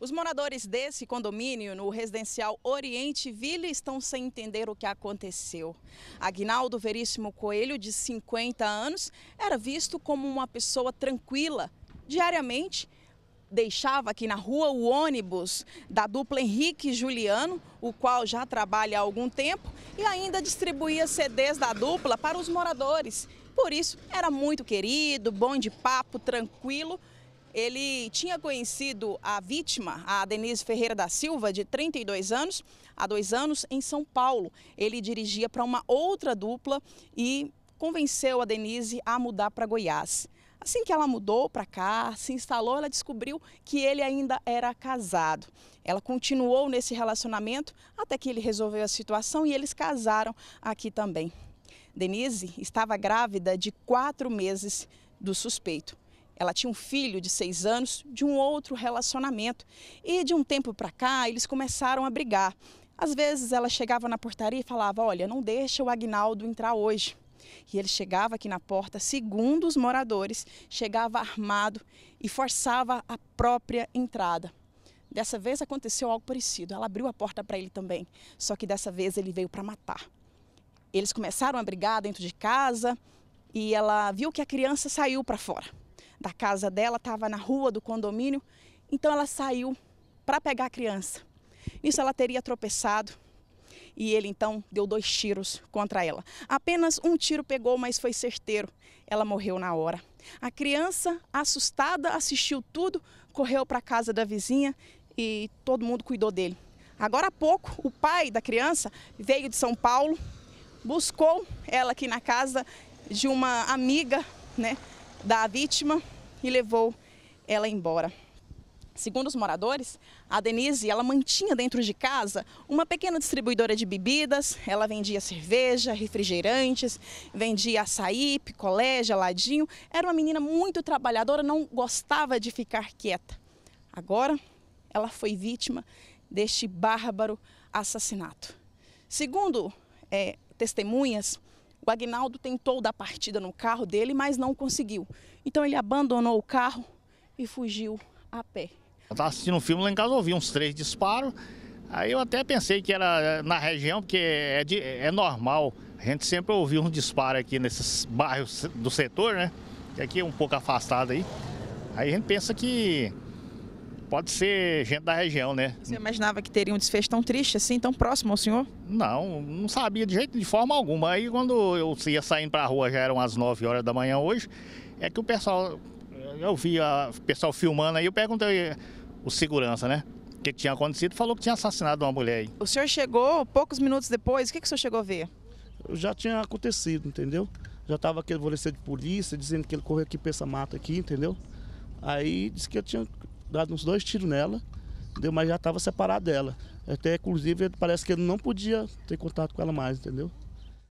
Os moradores desse condomínio no residencial Oriente Vila estão sem entender o que aconteceu. Agnaldo Veríssimo Coelho, de 50 anos, era visto como uma pessoa tranquila. Diariamente, deixava aqui na rua o ônibus da dupla Henrique e Juliano, o qual já trabalha há algum tempo, e ainda distribuía CDs da dupla para os moradores. Por isso, era muito querido, bom de papo, tranquilo. Ele tinha conhecido a vítima, a Denise Ferreira da Silva, de 32 anos, há dois anos, em São Paulo. Ele dirigia para uma outra dupla e convenceu a Denise a mudar para Goiás. Assim que ela mudou para cá, se instalou, ela descobriu que ele ainda era casado. Ela continuou nesse relacionamento até que ele resolveu a situação e eles casaram aqui também. Denise estava grávida de quatro meses do suspeito. Ela tinha um filho de seis anos de um outro relacionamento. E de um tempo para cá, eles começaram a brigar. Às vezes ela chegava na portaria e falava: Olha, não deixa o Agnaldo entrar hoje. E ele chegava aqui na porta, segundo os moradores, chegava armado e forçava a própria entrada. Dessa vez aconteceu algo parecido. Ela abriu a porta para ele também, só que dessa vez ele veio para matar. Eles começaram a brigar dentro de casa e ela viu que a criança saiu para fora da casa dela, estava na rua do condomínio. Então ela saiu para pegar a criança. Nisso ela teria tropeçado e ele então deu dois tiros contra ela. Apenas um tiro pegou, mas foi certeiro. Ela morreu na hora. A criança, assustada, assistiu tudo, correu para a casa da vizinha e todo mundo cuidou dele. Agora há pouco, o pai da criança veio de São Paulo, buscou ela aqui na casa de uma amiga, né, da vítima e levou ela embora. Segundo os moradores, a Denise ela mantinha dentro de casa uma pequena distribuidora de bebidas. Ela vendia cerveja, refrigerantes, vendia açaí, picolé, geladinho. Era uma menina muito trabalhadora, não gostava de ficar quieta. Agora, ela foi vítima deste bárbaro assassinato. Segundo é, testemunhas, o Agnaldo tentou dar partida no carro dele, mas não conseguiu. Então ele abandonou o carro e fugiu a pé. Eu estava assistindo um filme lá em casa, ouvi uns três disparos. Aí eu até pensei que era eh, na região, porque é, de, é normal. A gente sempre ouviu um disparo aqui nesses bairros do setor, né? Que aqui é um pouco afastado aí. Aí a gente pensa que pode ser gente da região, né? Você imaginava que teria um desfecho tão triste assim, tão próximo ao senhor? Não, não sabia de jeito, de forma alguma. Aí quando eu ia saindo para a rua, já eram as 9 horas da manhã hoje, é que o pessoal, eu vi o pessoal filmando aí, eu perguntei o segurança, né? O que tinha acontecido, falou que tinha assassinado uma mulher aí. O senhor chegou poucos minutos depois, o que, que o senhor chegou a ver? Já tinha acontecido, entendeu? Já estava aquele volecer de polícia, dizendo que ele correu aqui para essa mata aqui, entendeu? Aí disse que eu tinha dado uns dois tiros nela, entendeu? mas já estava separado dela. Até, inclusive, parece que ele não podia ter contato com ela mais, entendeu?